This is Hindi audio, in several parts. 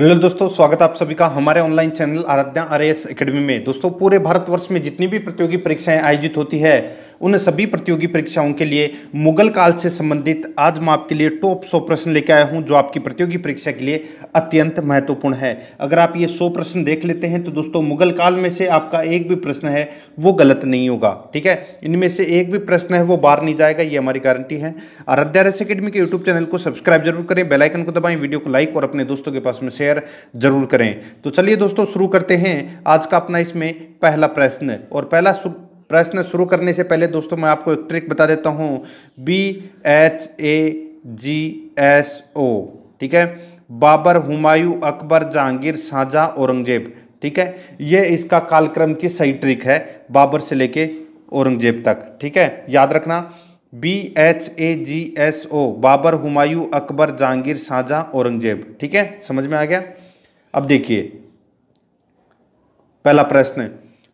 हेलो दोस्तों स्वागत आप सभी का हमारे online channel Aradhya R S academy में दोस्तों पूरे भारतवर्ष में जितनी भी प्रतियोगी परीक्षाएं आयोजित होती है उन सभी प्रतियोगी परीक्षाओं के लिए मुगल काल से संबंधित आज मैं आपके लिए टॉप सौ प्रश्न लेकर आया हूं जो आपकी प्रतियोगी परीक्षा के लिए अत्यंत महत्वपूर्ण है अगर आप ये सौ प्रश्न देख लेते हैं तो दोस्तों मुगल काल में से आपका एक भी प्रश्न है वो गलत नहीं होगा ठीक है इनमें से एक भी प्रश्न है वो बाहर नहीं जाएगा ये हमारी गारंटी है आराध्या रस अकेडमी के यूट्यूब चैनल को सब्सक्राइब जरूर करें बेलाइकन को दबाएं वीडियो को लाइक और अपने दोस्तों के पास में शेयर जरूर करें तो चलिए दोस्तों शुरू करते हैं आज का अपना इसमें पहला प्रश्न और पहला प्रश्न शुरू करने से पहले दोस्तों मैं आपको एक ट्रिक बता देता हूँ B H A G S O ठीक है बाबर हुमायूं अकबर जहांगीर शाहजहाँ औरंगजेब ठीक है ये इसका कालक्रम की सही ट्रिक है बाबर से लेके औरंगजेब तक ठीक है याद रखना B H A G S O Babur Humayun Akbar Jahangir साझा औरंगजेब ठीक है समझ में आ गया अब देखिए पहला प्रश्न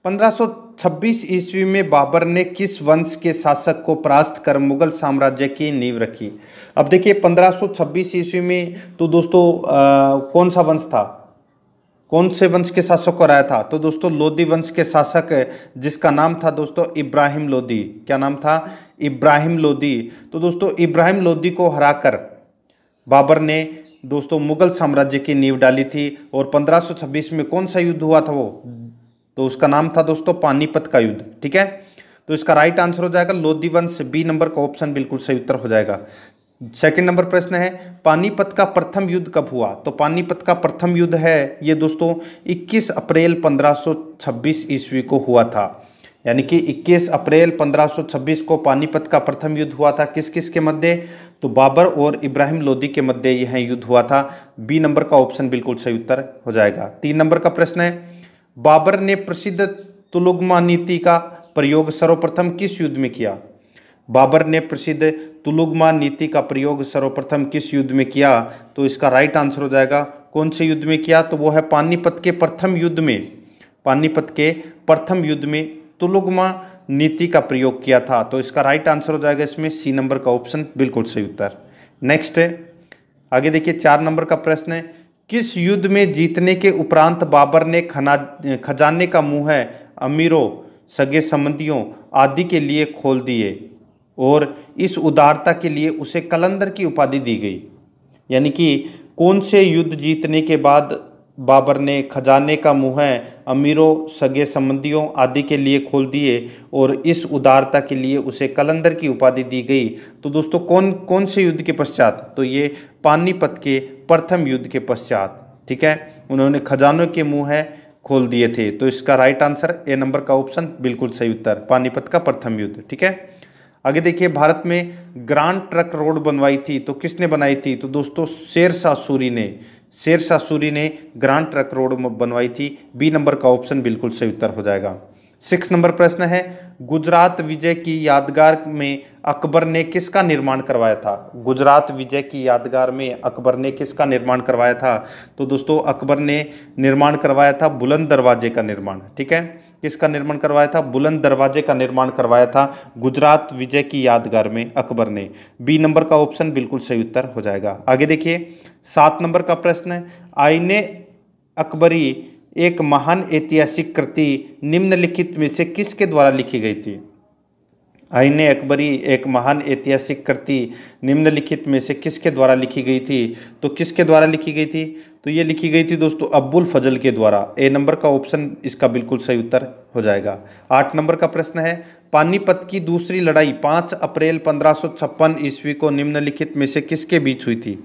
1526 ईस्वी में बाबर ने किस वंश के शासक को परास्त कर मुगल साम्राज्य की नींव रखी अब देखिए 1526 ईस्वी में तो दोस्तों आ, कौन सा वंश था कौन से वंश के शासक को हराया था तो दोस्तों लोधी वंश के शासक जिसका नाम था दोस्तों इब्राहिम लोधी क्या नाम था इब्राहिम लोधी तो दोस्तों इब्राहिम लोधी को हराकर बाबर ने दोस्तों मुगल साम्राज्य की नींव डाली थी और 1526 में कौन सा युद्ध हुआ था वो तो उसका नाम था दोस्तों पानीपत का युद्ध ठीक है तो इसका राइट आंसर हो जाएगा लोधी वंश बी नंबर का ऑप्शन बिल्कुल सही उत्तर हो जाएगा सेकंड नंबर प्रश्न है पानीपत का प्रथम युद्ध कब हुआ तो पानीपत का प्रथम युद्ध है ये दोस्तों 21 अप्रैल 1526 ईस्वी को हुआ था यानी कि 21 अप्रैल 1526 को पानीपत का प्रथम युद्ध हुआ था किस किस के मध्य तो बाबर और इब्राहिम लोदी के मध्य यह युद्ध हुआ था बी नंबर का ऑप्शन बिल्कुल सही उत्तर हो जाएगा तीन नंबर का प्रश्न है बाबर ने प्रसिद्ध तुलुगमा नीति का प्रयोग सर्वप्रथम किस युद्ध में किया बाबर ने प्रसिद्ध तुलुगमा नीति का प्रयोग सर्वप्रथम किस युद्ध में किया तो इसका राइट आंसर हो जाएगा कौन से युद्ध में किया तो वो है पानीपत के प्रथम युद्ध में पानीपत के प्रथम युद्ध में तुलुगमा नीति का प्रयोग किया था तो इसका राइट आंसर हो जाएगा इसमें सी नंबर का ऑप्शन बिल्कुल सही उत्तर नेक्स्ट आगे देखिए चार नंबर का प्रश्न है किस युद्ध में जीतने के उपरांत बाबर ने खना खजाने का मुँह है अमीरों सगे संबंधियों आदि के लिए खोल दिए और इस उदारता के लिए उसे कलंदर की उपाधि दी गई यानी कि कौन से युद्ध जीतने के बाद बाबर ने खजाने का मुँह अमीरों सगे संबंधियों आदि के लिए खोल दिए और इस उदारता के लिए उसे कलंदर की उपाधि दी गई तो दोस्तों कौन कौन से युद्ध के पश्चात तो ये पानीपत के प्रथम युद्ध के पश्चात ठीक है उन्होंने खजानों के मुंह है खोल दिए थे तो इसका राइट आंसर ए नंबर का ऑप्शन बिल्कुल सही उत्तर पानीपत का प्रथम युद्ध ठीक है आगे देखिए भारत में ग्रांड ट्रक रोड बनवाई थी तो किसने बनाई थी तो दोस्तों शेर सूरी ने शेर सूरी ने ग्रांड ट्रक रोड बनवाई थी बी नंबर का ऑप्शन बिल्कुल सही उत्तर हो जाएगा सिक्स नंबर प्रश्न है गुजरात विजय की यादगार में अकबर ने किसका निर्माण करवाया था गुजरात विजय की यादगार में अकबर ने किसका निर्माण करवाया था तो दोस्तों अकबर ने निर्माण करवाया था बुलंद दरवाजे का निर्माण ठीक है किसका निर्माण करवाया था बुलंद दरवाजे का निर्माण करवाया था गुजरात विजय की यादगार में अकबर ने बी नंबर का ऑप्शन बिल्कुल सही उत्तर हो जाएगा आगे देखिए सात नंबर का प्रश्न आईने अकबरी एक महान ऐतिहासिक कृति निम्नलिखित में से किसके द्वारा लिखी गई थी आइन अकबरी एक महान ऐतिहासिक कृति निम्नलिखित में से किसके द्वारा लिखी गई थी तो किसके द्वारा लिखी गई थी तो ये लिखी गई थी दोस्तों अब्बुल फजल के द्वारा ए नंबर का ऑप्शन इसका बिल्कुल सही उत्तर हो जाएगा आठ नंबर का प्रश्न है पानीपत की दूसरी लड़ाई पाँच अप्रैल पंद्रह ईस्वी को निम्नलिखित में से किसके बीच हुई थी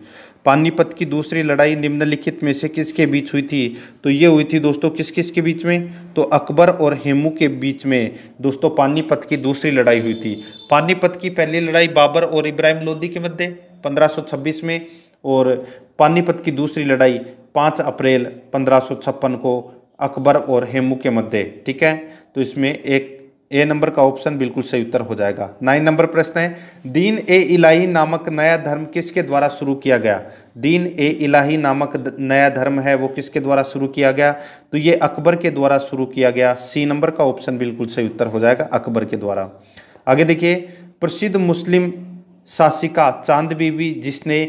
पानीपत की दूसरी लड़ाई निम्नलिखित में से किसके बीच हुई थी तो ये हुई थी दोस्तों किस किस के बीच में तो अकबर और हेमू के बीच में दोस्तों पानीपत की दूसरी लड़ाई हुई थी पानीपत की पहली लड़ाई बाबर और इब्राहिम लोधी के मध्य 1526 में और पानीपत की दूसरी लड़ाई 5 अप्रैल पंद्रह को अकबर और हेमू के मध्य ठीक है तो इसमें एक ए नंबर का ऑप्शन बिल्कुल सही उत्तर हो जाएगा नाइन नंबर प्रश्न है दीन ए इलाही नामक नया धर्म किसके द्वारा शुरू किया गया दीन ए इलाही नामक नया धर्म है वो किसके द्वारा शुरू किया गया तो ये अकबर के द्वारा शुरू किया गया सी नंबर का ऑप्शन बिल्कुल सही उत्तर हो जाएगा अकबर के द्वारा आगे देखिए प्रसिद्ध मुस्लिम शासिका चांद बीवी जिसने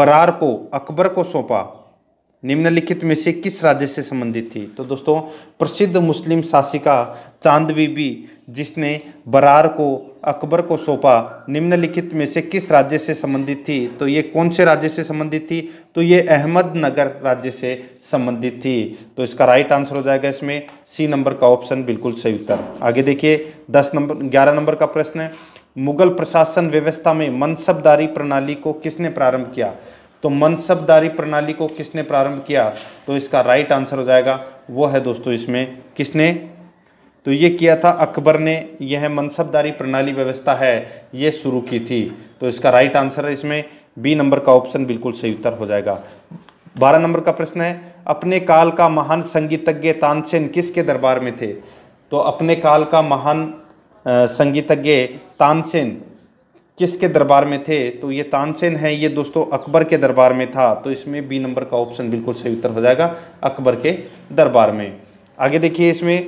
बरार को अकबर को सौंपा निम्नलिखित में से किस राज्य से संबंधित थी तो दोस्तों प्रसिद्ध मुस्लिम शासिका चांद बीबी जिसने बरार को अकबर को सौंपा निम्नलिखित में से किस राज्य से संबंधित थी तो ये कौन से राज्य से संबंधित थी तो ये अहमदनगर राज्य से संबंधित थी तो इसका राइट आंसर हो जाएगा इसमें सी नंबर का ऑप्शन बिल्कुल सही उत्तर आगे देखिए दस नंबर ग्यारह नंबर का प्रश्न है मुगल प्रशासन व्यवस्था में मनसबदारी प्रणाली को किसने प्रारंभ किया तो मनसबदारी प्रणाली को किसने प्रारंभ किया तो इसका राइट आंसर हो जाएगा वो है दोस्तों इसमें किसने तो ये किया था अकबर ने यह मनसबदारी प्रणाली व्यवस्था है ये शुरू की थी तो इसका राइट आंसर है इसमें बी नंबर का ऑप्शन बिल्कुल सही उत्तर हो जाएगा बारह नंबर का प्रश्न है अपने काल का महान संगीतज्ञ तानसेन किसके दरबार में थे तो अपने काल का महान संगीतज्ञ तानसेन किसके दरबार में थे तो ये तानसेन है ये दोस्तों अकबर के दरबार में था तो इसमें बी नंबर का ऑप्शन बिल्कुल सही उत्तर हो जाएगा अकबर के दरबार में आगे देखिए इसमें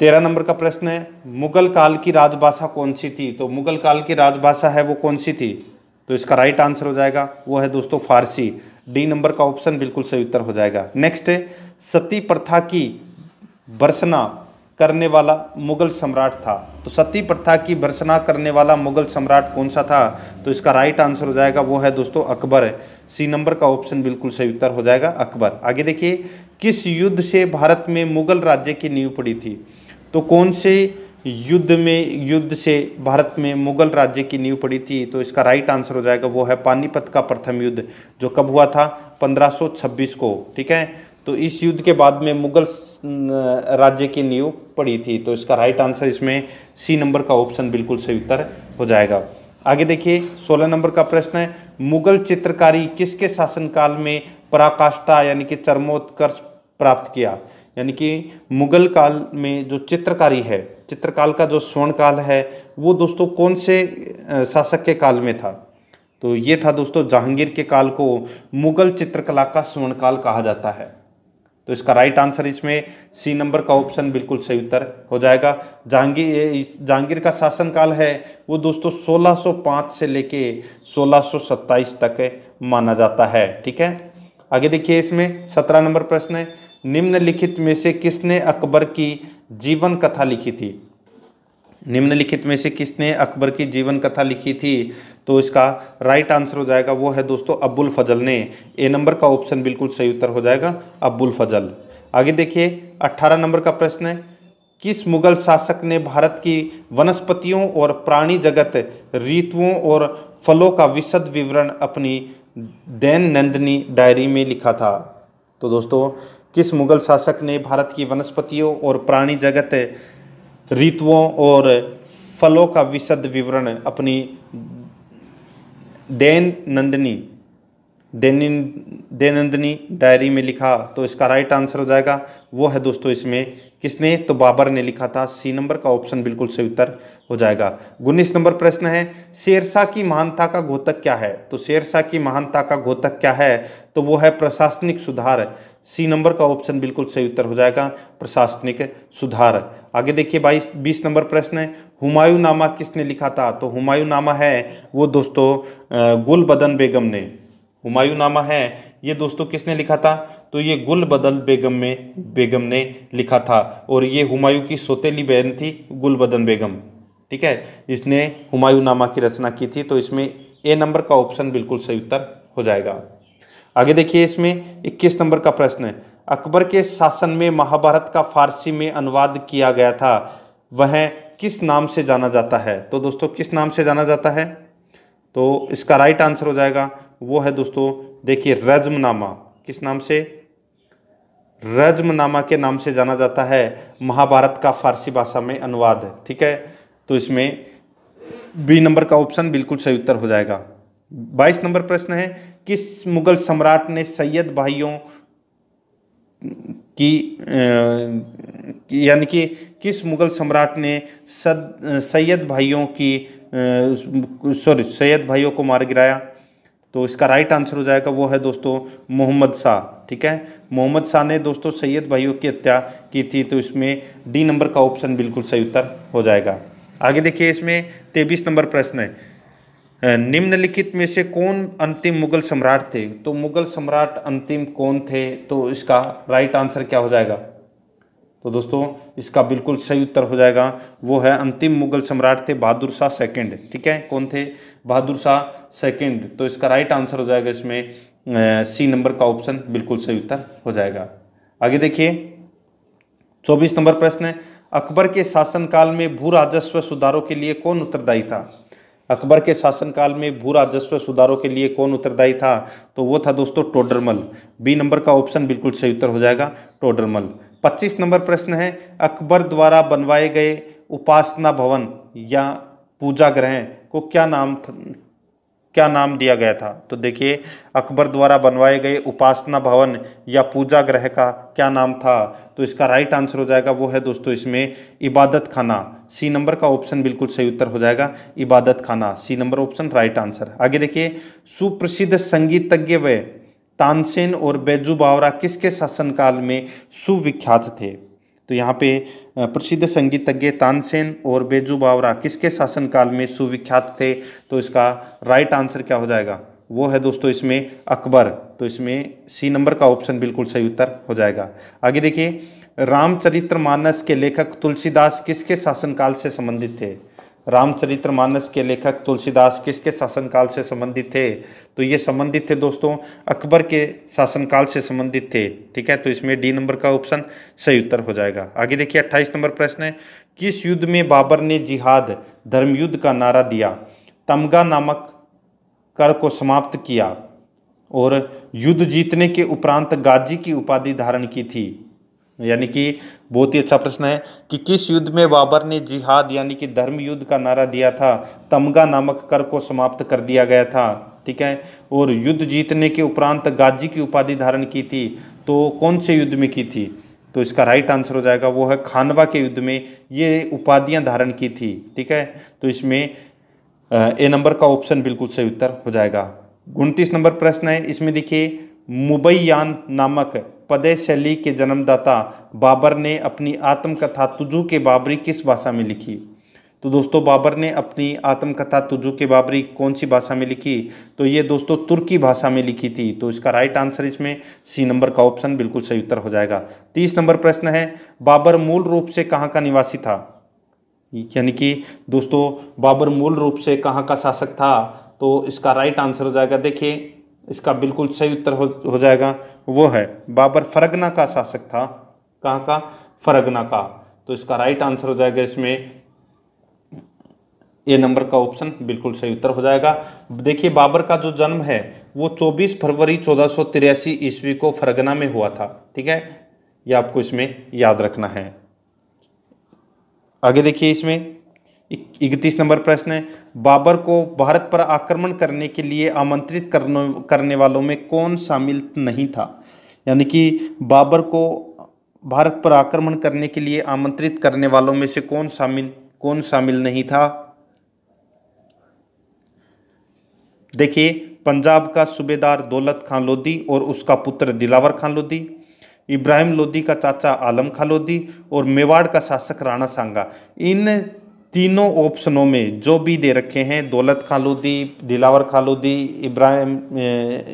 तेरह नंबर का प्रश्न है मुगल काल की राजभाषा कौन सी थी तो मुगल काल की राजभाषा है वो कौन सी थी तो इसका राइट आंसर हो जाएगा वो है दोस्तों फारसी डी नंबर का ऑप्शन बिल्कुल सही उत्तर हो जाएगा नेक्स्ट है सती प्रथा की बरसना करने वाला मुगल सम्राट था तो सती प्रथा की भर्सना करने वाला मुगल सम्राट कौन सा था तो इसका राइट आंसर हो जाएगा वो है दोस्तों अकबर सी नंबर का ऑप्शन बिल्कुल सही उत्तर हो जाएगा अकबर आगे देखिए किस युद्ध से भारत में मुगल राज्य की नींव पड़ी थी तो कौन से युद्ध में युद्ध से भारत में मुगल राज्य की नींव पड़ी थी तो इसका राइट आंसर हो जाएगा वो है पानीपत का प्रथम युद्ध जो कब हुआ था 1526 को ठीक है तो इस युद्ध के बाद में मुगल राज्य की नींव पड़ी थी तो इसका राइट आंसर इसमें सी नंबर का ऑप्शन बिल्कुल सही उत्तर हो जाएगा आगे देखिए 16 नंबर का प्रश्न है मुगल चित्रकारी किसके शासनकाल में पराकाष्ठा यानी कि चरमोत्कर्ष प्राप्त किया यानी कि मुगल काल में जो चित्रकारी है चित्रकाल का जो स्वर्ण काल है वो दोस्तों कौन से शासक के काल में था तो ये था दोस्तों जहांगीर के काल को मुगल चित्रकला का स्वर्ण काल कहा जाता है तो इसका राइट आंसर इसमें सी नंबर का ऑप्शन बिल्कुल सही उत्तर हो जाएगा जहांगीर जहांगीर का शासनकाल है वो दोस्तों 1605 से लेके 1627 तक माना जाता है ठीक है आगे देखिए इसमें सत्रह नंबर प्रश्न है निम्नलिखित में से किसने अकबर की जीवन कथा लिखी थी निम्नलिखित में से किसने अकबर की जीवन कथा लिखी थी तो इसका राइट आंसर हो जाएगा वो है दोस्तों अब्बुल फजल ने ए नंबर का ऑप्शन बिल्कुल सही उत्तर हो जाएगा अब्बुल फजल आगे देखिए अट्ठारह नंबर का प्रश्न है किस मुगल शासक ने भारत की वनस्पतियों और प्राणी जगत ऋतुओं और फलों का विशद विवरण अपनी दैन नंदनी डायरी में लिखा था तो दोस्तों किस मुगल शासक ने भारत की वनस्पतियों और प्राणी जगत ऋतुओं और फलों का विशद विवरण अपनी दैन नंदनी दैनंदनी डायरी में लिखा तो इसका राइट आंसर हो जाएगा वो है दोस्तों इसमें किसने तो बाबर ने लिखा था सी नंबर का ऑप्शन बिल्कुल सही उत्तर हो जाएगा उन्नीस नंबर प्रश्न है शेरशाह की महानता का घोतक क्या है तो शेरशाह की महानता का घोतक क्या है तो वो है प्रशासनिक सुधार सी नंबर का ऑप्शन बिल्कुल सही उत्तर हो जाएगा प्रशासनिक सुधार आगे देखिए बाईस बीस नंबर प्रश्न है हुमायूं नामा किसने लिखा था तो हुमायूं नामा है वो दोस्तों गुल बदन बेगम ने हुमायूं नामा है ये दोस्तों किसने लिखा था तो ये गुल बदल बेगम में बेगम ने लिखा था और ये हुमायूं की सोतेली बहन थी गुल बदन बेगम ठीक है इसने हुमायूं नामा की रचना की थी तो इसमें ए नंबर का ऑप्शन बिल्कुल सही उत्तर हो जाएगा आगे देखिए इसमें इक्कीस नंबर का प्रश्न है अकबर के शासन में महाभारत का फारसी में अनुवाद किया गया था वह किस नाम से जाना जाता है तो दोस्तों किस नाम से जाना जाता है तो इसका राइट आंसर हो जाएगा वो है दोस्तों देखिए रजमनामा किस नाम से रजमनामा के नाम से जाना जाता है महाभारत का फारसी भाषा में अनुवाद ठीक है तो इसमें बी नंबर का ऑप्शन बिल्कुल सही उत्तर हो जाएगा बाईस नंबर प्रश्न है किस मुगल सम्राट ने सैयद भाइयों की यानी कि किस मुगल सम्राट ने सद सैयद भाइयों की सॉरी सैयद भाइयों को मार गिराया तो इसका राइट आंसर हो जाएगा वो है दोस्तों मोहम्मद शाह ठीक है मोहम्मद शाह ने दोस्तों सैयद भाइयों की हत्या की थी तो इसमें डी नंबर का ऑप्शन बिल्कुल सही उत्तर हो जाएगा आगे देखिए इसमें तेईस नंबर प्रश्न है निम्नलिखित में से कौन अंतिम मुगल सम्राट थे तो मुगल सम्राट अंतिम कौन थे तो इसका राइट आंसर क्या हो जाएगा तो दोस्तों इसका बिल्कुल सही उत्तर हो जाएगा वो है अंतिम मुगल सम्राट थे बहादुर शाह सेकेंड ठीक है कौन थे बहादुर शाह सेकेंड तो इसका राइट आंसर हो जाएगा इसमें सी नंबर का ऑप्शन बिल्कुल सही उत्तर हो जाएगा आगे देखिए चौबीस नंबर प्रश्न है अकबर के शासनकाल में भू राजस्व सुधारों के लिए कौन उत्तरदायी था अकबर के शासनकाल में भू राजस्व सुधारों के लिए कौन उत्तरदायी था तो वो था दोस्तों टोडरमल बी नंबर का ऑप्शन बिल्कुल सही उत्तर हो जाएगा टोडरमल 25 नंबर प्रश्न है अकबर द्वारा बनवाए गए उपासना भवन या पूजा ग्रह को क्या नाम क्या नाम दिया गया था तो देखिए अकबर द्वारा बनवाए गए उपासना भवन या पूजा ग्रह का क्या नाम था तो इसका राइट आंसर हो जाएगा वो है दोस्तों इसमें इबादत खाना सी नंबर का ऑप्शन बिल्कुल सही उत्तर हो जाएगा Ibadat Khana C number option right answer आगे देखिए सुप्रसिद्ध संगीतज्ञ व तानसेन और बैजू बावरा किसके शासनकाल में सुविख्यात थे तो यहाँ पे प्रसिद्ध संगीतज्ञ तानसेन और बेजू बावरा किसके शासनकाल में सुविख्यात थे तो इसका राइट आंसर क्या हो जाएगा वो है दोस्तों इसमें अकबर तो इसमें सी नंबर का ऑप्शन बिल्कुल सही उत्तर हो जाएगा आगे देखिए रामचरित्रमानस के लेखक तुलसीदास किसके शासनकाल से संबंधित थे रामचरितमानस के लेखक तुलसीदास किसके शासनकाल से संबंधित थे तो ये संबंधित थे दोस्तों अकबर के शासनकाल से संबंधित थे ठीक है तो इसमें डी नंबर का ऑप्शन सही उत्तर हो जाएगा आगे देखिए अट्ठाईस नंबर प्रश्न है किस युद्ध में बाबर ने जिहाद धर्मयुद्ध का नारा दिया तमगा नामक कर को समाप्त किया और युद्ध जीतने के उपरांत गाजी की उपाधि धारण की थी यानी कि बहुत ही अच्छा प्रश्न है कि किस युद्ध में बाबर ने जिहाद यानी कि धर्म युद्ध का नारा दिया था तमगा नामक कर को समाप्त कर दिया गया था ठीक है और युद्ध जीतने के उपरांत गाजी की उपाधि धारण की थी तो कौन से युद्ध में की थी तो इसका राइट आंसर हो जाएगा वो है खानवा के युद्ध में ये उपाधियां धारण की थी ठीक है तो इसमें ए नंबर का ऑप्शन बिल्कुल सही उत्तर हो जाएगा उनतीस नंबर प्रश्न है इसमें देखिए मुबैयान नामक पदय शैली के जन्मदाता बाबर ने अपनी आत्मकथा तुजू के बाबरी किस भाषा में लिखी तो दोस्तों बाबर ने अपनी आत्मकथा तुजू के बाबरी कौन सी भाषा में लिखी तो ये दोस्तों तुर्की भाषा में लिखी थी तो इसका राइट आंसर इसमें सी नंबर का ऑप्शन बिल्कुल सही उत्तर हो जाएगा तीस नंबर प्रश्न है बाबर मूल रूप से कहाँ का निवासी था यानी कि दोस्तों बाबर मूल रूप से कहाँ का शासक था तो इसका राइट आंसर हो जाएगा देखिए इसका बिल्कुल सही उत्तर हो, हो जाएगा वो है बाबर फरगना का शासक था कहाँ का फरगना का तो इसका राइट आंसर हो जाएगा इसमें ए नंबर का ऑप्शन बिल्कुल सही उत्तर हो जाएगा देखिए बाबर का जो जन्म है वो 24 फरवरी चौदह ईस्वी को फरगना में हुआ था ठीक है ये आपको इसमें याद रखना है आगे देखिए इसमें इकतीस नंबर प्रश्न है बाबर को भारत पर आक्रमण करने के लिए आमंत्रित करने वालों में कौन शामिल नहीं था यानी कि बाबर को भारत पर आक्रमण करने के लिए आमंत्रित करने वालों में से कौन शामिल कौन शामिल नहीं था देखिए पंजाब का सूबेदार दौलत खान लोधी और उसका पुत्र दिलावर खान लोधी इब्राहिम लोधी का चाचा आलम खान लोधी और मेवाड़ का शासक राणा सांगा इन तीनों ऑप्शनों में जो भी दे रखे हैं दौलत खालोदी लोधी दिलावर खालोदी लोधी इब्राहिम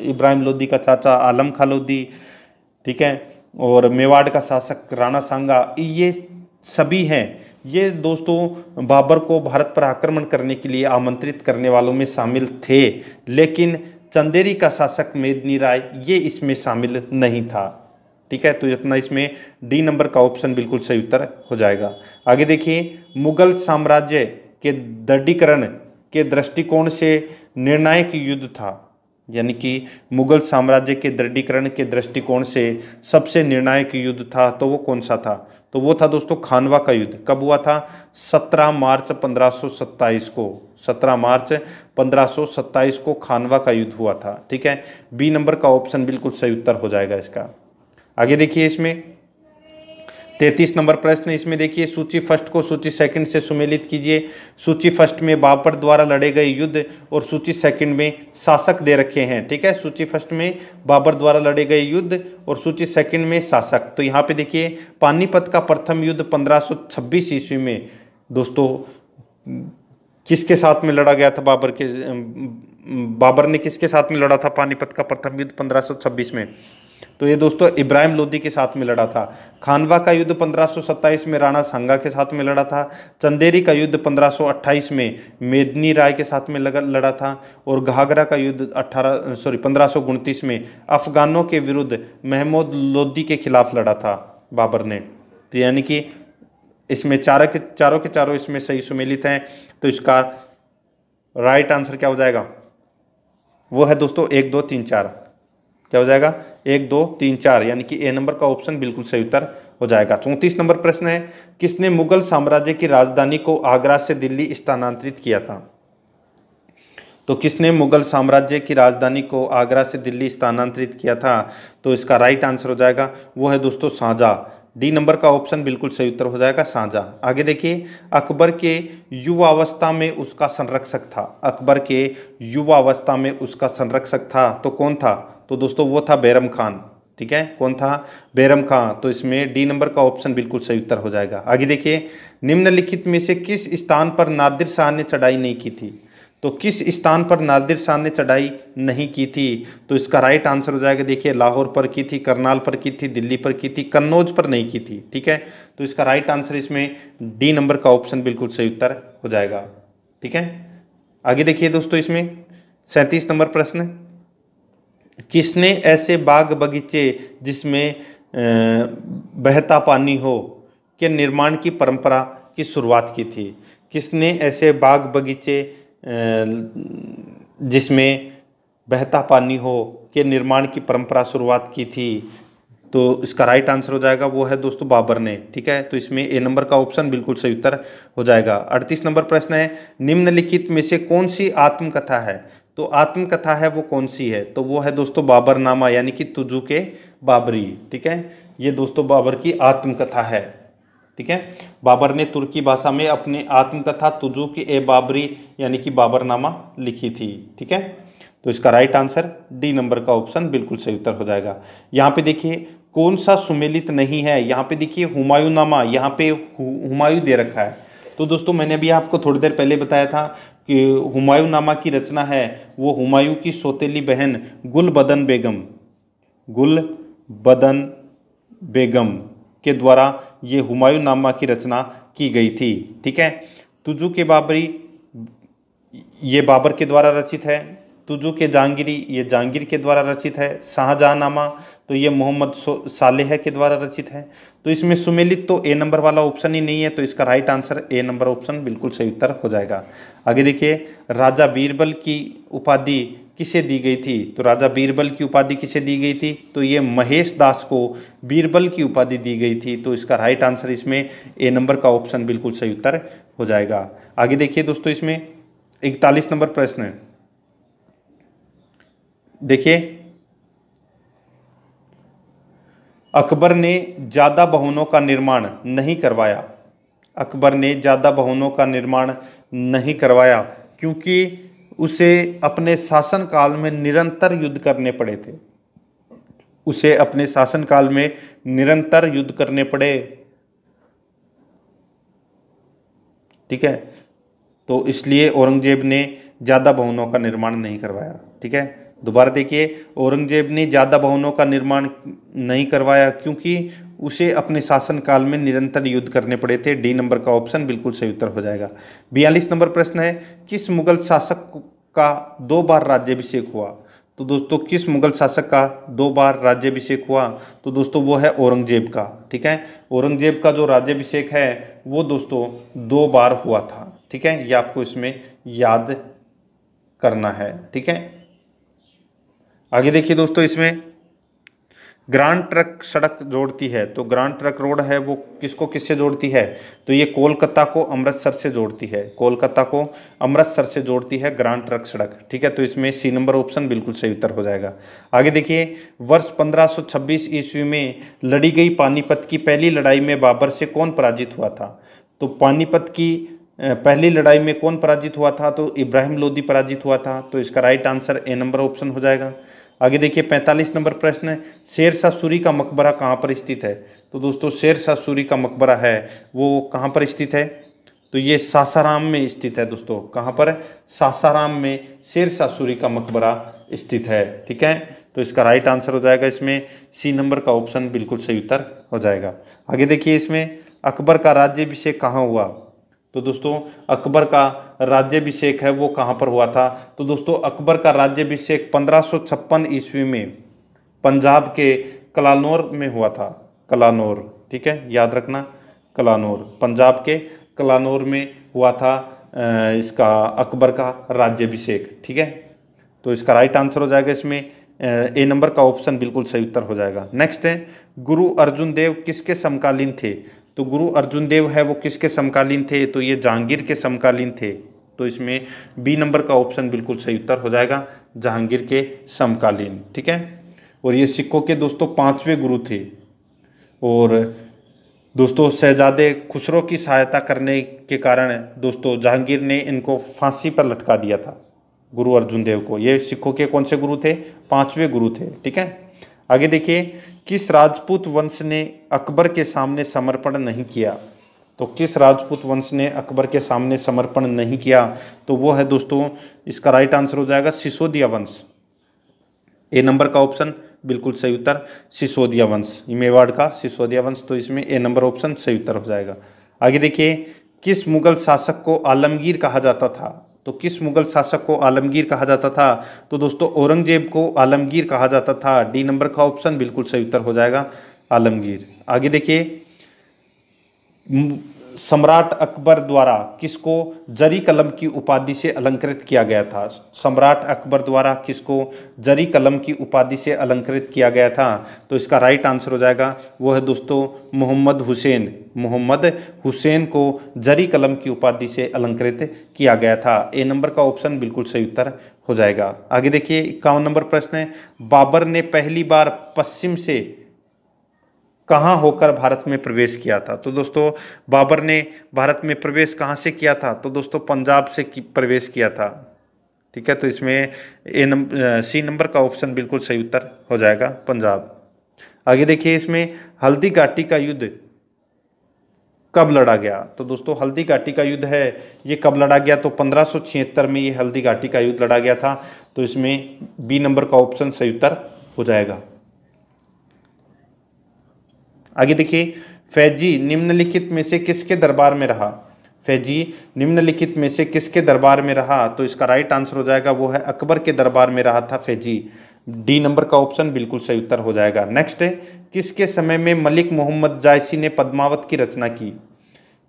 इब्राहिम लोधी का चाचा आलम खालोदी लोधी ठीक है और मेवाड़ का शासक राणा सांगा ये सभी हैं ये दोस्तों बाबर को भारत पर आक्रमण करने के लिए आमंत्रित करने वालों में शामिल थे लेकिन चंदेरी का शासक मेदनी राय ये इसमें शामिल नहीं था ठीक है तो अपना इसमें डी नंबर का ऑप्शन बिल्कुल सही उत्तर हो जाएगा आगे देखिए मुगल साम्राज्य के दृढ़ीकरण के दृष्टिकोण से निर्णायक युद्ध था यानी कि मुगल साम्राज्य के दृढ़ीकरण के दृष्टिकोण से सबसे निर्णायक युद्ध था तो वो कौन सा था तो वो था दोस्तों खानवा का युद्ध कब हुआ था 17 मार्च 1527 को 17 मार्च 1527 को खानवा का युद्ध हुआ था ठीक है बी नंबर का ऑप्शन बिल्कुल सही उत्तर हो जाएगा इसका आगे देखिए इसमें तैतीस नंबर प्रश्न इसमें देखिए सूची फर्स्ट को सूची सेकंड से सुमेलित कीजिए सूची फर्स्ट में बाबर द्वारा लड़े गए युद्ध और सूची सेकंड में शासक दे रखे हैं ठीक है सूची फर्स्ट में बाबर द्वारा लड़े गए युद्ध और सूची सेकंड में शासक तो यहाँ पे देखिए पानीपत का प्रथम युद्ध 1526 ईस्वी में दोस्तों किसके साथ में लड़ा गया था बाबर के बाबर ने किसके साथ में लड़ा था पानीपत का प्रथम युद्ध पंद्रह में तो ये दोस्तों इब्राहिम लोदी के साथ में लड़ा था खानवा का युद्ध 1527 में राणा सांगा के साथ में लड़ा था चंदेरी का युद्ध 1528 में मेदनी राय के साथ में लड़ा था और घाघरा का युद्ध 18 सॉरी पंद्रह में अफगानों के विरुद्ध महमूद लोदी के खिलाफ लड़ा था बाबर ने तो यानी कि इसमें चार के चारों के चारों इसमें सही सुमेलित हैं तो इसका राइट आंसर क्या हो जाएगा वो है दोस्तों एक दो तीन चार क्या हो जाएगा एक दो तीन चार यानी कि ए नंबर का ऑप्शन बिल्कुल सही उत्तर हो जाएगा चौंतीस नंबर प्रश्न है किसने मुगल साम्राज्य की राजधानी को आगरा से दिल्ली स्थानांतरित किया था तो किसने मुगल साम्राज्य की राजधानी को आगरा से दिल्ली स्थानांतरित किया था तो इसका राइट आंसर हो जाएगा वो है दोस्तों साझा डी नंबर का ऑप्शन बिल्कुल सही उत्तर हो जाएगा साझा आगे देखिए अकबर के युवावस्था में उसका संरक्षक था अकबर के युवावस्था में उसका संरक्षक था तो कौन था तो दोस्तों वो था बैरम खान ठीक है कौन था बैरम खान तो इसमें डी नंबर का ऑप्शन बिल्कुल सही उत्तर हो जाएगा आगे देखिए निम्नलिखित में से किस स्थान पर नादिर शाह ने चढ़ाई नहीं की थी तो किस स्थान पर नादिर शाह ने चढ़ाई नहीं की थी तो इसका राइट आंसर हो जाएगा देखिए लाहौर पर की थी करनाल पर की थी दिल्ली पर की थी कन्नौज पर नहीं की थी ठीक है तो इसका राइट आंसर इसमें डी नंबर का ऑप्शन बिल्कुल सही उत्तर हो जाएगा ठीक है आगे देखिए दोस्तों इसमें सैंतीस नंबर प्रश्न किसने ऐसे बाग बगीचे जिसमें बहता पानी हो के निर्माण की परंपरा की शुरुआत की थी किसने ऐसे बाग बगीचे जिसमें बहता पानी हो के निर्माण की परंपरा शुरुआत की थी तो इसका राइट आंसर हो जाएगा वो है दोस्तों बाबर ने ठीक है तो इसमें ए नंबर का ऑप्शन बिल्कुल सही उत्तर हो जाएगा अड़तीस नंबर प्रश्न है निम्नलिखित में से कौन सी आत्मकथा है तो आत्मकथा है वो कौन सी है तो वो है दोस्तों बाबरनामा यानी कि तुजू के बाबरी ठीक है ये दोस्तों बाबर की आत्मकथा है ठीक है बाबर ने तुर्की भाषा में अपनी आत्मकथा तुजू की ए बाबरी यानी कि बाबरनामा लिखी थी ठीक है तो इसका राइट आंसर डी नंबर का ऑप्शन बिल्कुल सही उत्तर हो जाएगा यहाँ पे देखिए कौन सा सुमेलित नहीं है यहाँ पे देखिए हुमायूं नामा यहाँ पे हुमायूं दे रखा है तो दोस्तों मैंने भी आपको थोड़ी देर पहले बताया था हुमायूं नामा की रचना है वो हुमायूं की सोतेली बहन गुल बदन बेगम गुल बदन बेगम के द्वारा ये हुमायूं नामा की रचना की गई थी ठीक है तुजू के बाबरी ये बाबर के द्वारा रचित है के जहांगीरी ये जहांगीर के द्वारा रचित है शाहजहानामा तो ये मोहम्मद सालेह के द्वारा रचित है तो इसमें सुमेलित तो ए नंबर वाला ऑप्शन ही नहीं है तो इसका right answer A number option बिल्कुल सही उत्तर हो जाएगा आगे देखिए राजा बीरबल की उपाधि किसे दी गई थी तो राजा बीरबल की उपाधि किसे दी गई थी तो ये महेश दास को बीरबल की उपाधि दी गई थी तो इसका राइट आंसर इसमें ए नंबर का ऑप्शन बिल्कुल सही उत्तर हो जाएगा आगे देखिए दोस्तों इसमें इकतालीस नंबर प्रश्न है देखिए अकबर ने ज़्यादा भवनों का निर्माण नहीं करवाया अकबर ने ज़्यादा भवनों का निर्माण नहीं करवाया क्योंकि उसे अपने शासनकाल में निरंतर युद्ध करने पड़े थे उसे अपने शासनकाल में निरंतर युद्ध करने पड़े ठीक है तो इसलिए औरंगजेब ने ज़्यादा भवनों का निर्माण नहीं करवाया ठीक है दोबारा देखिए औरंगजेब ने ज़्यादा भवनों का निर्माण नहीं करवाया क्योंकि उसे अपने शासनकाल में निरंतर युद्ध करने पड़े थे डी नंबर का ऑप्शन बिल्कुल सही उत्तर हो जाएगा बयालीस नंबर प्रश्न है किस मुगल शासक का दो बार राज्याभिषेक हुआ तो दोस्तों किस मुगल शासक का दो बार राज्यभिषेक हुआ तो दोस्तों वो है औरंगजेब का ठीक है औरंगजेब का जो राज्यभिषेक है वो दोस्तों दो बार हुआ था ठीक है ये आपको इसमें याद करना है ठीक है आगे देखिए दोस्तों इसमें ग्रांड ट्रक सड़क जोड़ती है तो ग्रांड ट्रक रोड है वो किसको किससे जोड़ती है तो ये कोलकाता को अमृतसर से जोड़ती है कोलकाता को अमृतसर से जोड़ती है ग्रांड ट्रक सड़क ठीक है तो इसमें सी नंबर ऑप्शन बिल्कुल सही उत्तर हो जाएगा आगे देखिए वर्ष 1526 ईस्वी में लड़ी गई पानीपत की पहली लड़ाई में बाबर से कौन पराजित हुआ था तो पानीपत की पहली लड़ाई में कौन पराजित हुआ था तो इब्राहिम लोधी पराजित हुआ था तो इसका right answer A number option हो जाएगा आगे देखिए पैंतालीस नंबर प्रश्न है शेर शाह सूरी का मकबरा कहाँ पर स्थित है तो दोस्तों शेर शाह सूरी का मकबरा है वो कहाँ पर स्थित है तो ये सासाराम में स्थित है दोस्तों कहाँ पर है सासाराम में शेर शाह सूरी का मकबरा स्थित है ठीक है तो इसका राइट आंसर हो जाएगा इसमें सी नंबर का ऑप्शन बिल्कुल सही उत्तर हो जाएगा आगे देखिए इसमें अकबर का राज्य अभिषेक कहाँ हुआ तो दोस्तों अकबर का राज्यभिषेक है वो कहाँ पर हुआ था तो दोस्तों अकबर का राज्यभिषेक पंद्रह ईस्वी में पंजाब के कलानौर में हुआ था कलानौर ठीक है याद रखना कलानौर पंजाब के कलानौर में हुआ था इसका अकबर का राज्यभिषेक ठीक है तो इसका राइट आंसर हो जाएगा इसमें ए नंबर का ऑप्शन बिल्कुल सही उत्तर हो जाएगा नेक्स्ट है गुरु अर्जुन देव किसके समकालीन थे तो गुरु अर्जुन देव है वो किसके समकालीन थे तो ये जहांगीर के समकालीन थे तो इसमें बी नंबर का ऑप्शन बिल्कुल सही उत्तर हो जाएगा जहांगीर के समकालीन ठीक है और ये सिखों के दोस्तों पांचवें गुरु थे और दोस्तों शहजादे खुसरो की सहायता करने के कारण दोस्तों जहांगीर ने इनको फांसी पर लटका दिया था गुरु अर्जुन देव को ये सिखों के कौन से गुरु थे पांचवे गुरु थे ठीक है आगे देखिए किस राजपूत वंश ने अकबर के सामने समर्पण नहीं किया तो किस राजपूत वंश ने अकबर के सामने समर्पण नहीं किया तो वो है दोस्तों इसका राइट आंसर हो जाएगा सिसोदिया वंश ए नंबर का ऑप्शन बिल्कुल सही उत्तर सिसोदिया वंश मेवाड़ का सिसोदिया वंश तो इसमें ए नंबर ऑप्शन सही उत्तर हो जाएगा आगे देखिए किस मुगल शासक को आलमगीर कहा जाता था तो किस मुगल शासक को आलमगीर कहा जाता था तो दोस्तों औरंगजेब को आलमगीर कहा जाता था डी नंबर का ऑप्शन बिल्कुल सही उत्तर हो जाएगा आलमगीर आगे देखिए सम्राट अकबर द्वारा किसको जरी कलम की उपाधि से अलंकृत किया गया था सम्राट अकबर द्वारा किसको जरी कलम की उपाधि से अलंकृत किया गया था तो इसका राइट आंसर हो जाएगा वो है दोस्तों मोहम्मद हुसैन मोहम्मद हुसैन को जरी कलम की उपाधि से अलंकृत किया गया था ए नंबर का ऑप्शन बिल्कुल सही उत्तर हो जाएगा आगे देखिए इक्यावन नंबर प्रश्न है बाबर ने पहली बार पश्चिम से कहाँ होकर भारत में प्रवेश किया था तो दोस्तों बाबर ने भारत में प्रवेश कहाँ से किया था तो दोस्तों पंजाब से प्रवेश किया था ठीक है तो इसमें ए नंबर सी नंबर का ऑप्शन बिल्कुल सही उत्तर हो जाएगा पंजाब आगे देखिए इसमें हल्दी घाटी का युद्ध कब लड़ा गया तो दोस्तों हल्दी घाटी का युद्ध है ये कब लड़ा गया तो पंद्रह में ये हल्दी घाटी का युद्ध लड़ा गया था तो इसमें बी नंबर का ऑप्शन सही उत्तर हो जाएगा आगे देखिए फैजी निम्नलिखित में से किसके दरबार में रहा फैजी निम्नलिखित में से किसके दरबार में रहा तो इसका राइट आंसर हो जाएगा वो है अकबर के दरबार में रहा था फैजी डी नंबर का ऑप्शन बिल्कुल सही उत्तर हो जाएगा नेक्स्ट है किसके समय में मलिक मोहम्मद जायसी ने पद्मावत की रचना की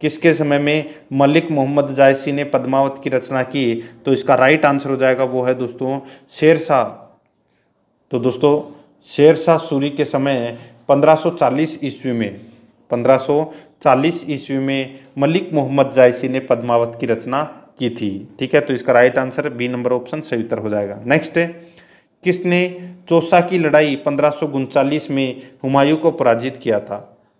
किसके समय में मलिक मोहम्मद जायसी ने पद्मावत की रचना की तो इसका राइट आंसर हो जाएगा वो है दोस्तों शेरशाह तो दोस्तों शेरशाह सूरी के समय 1540 ईस्वी में 1540 ईस्वी में मलिक मोहम्मद जायसी ने पद्मावत की रचना की थी ठीक है तो इसका right answer B number option सही उत्तर हो जाएगा नेक्स्ट है किसने चौसा की लड़ाई पंद्रह में हुमायूं को पराजित किया था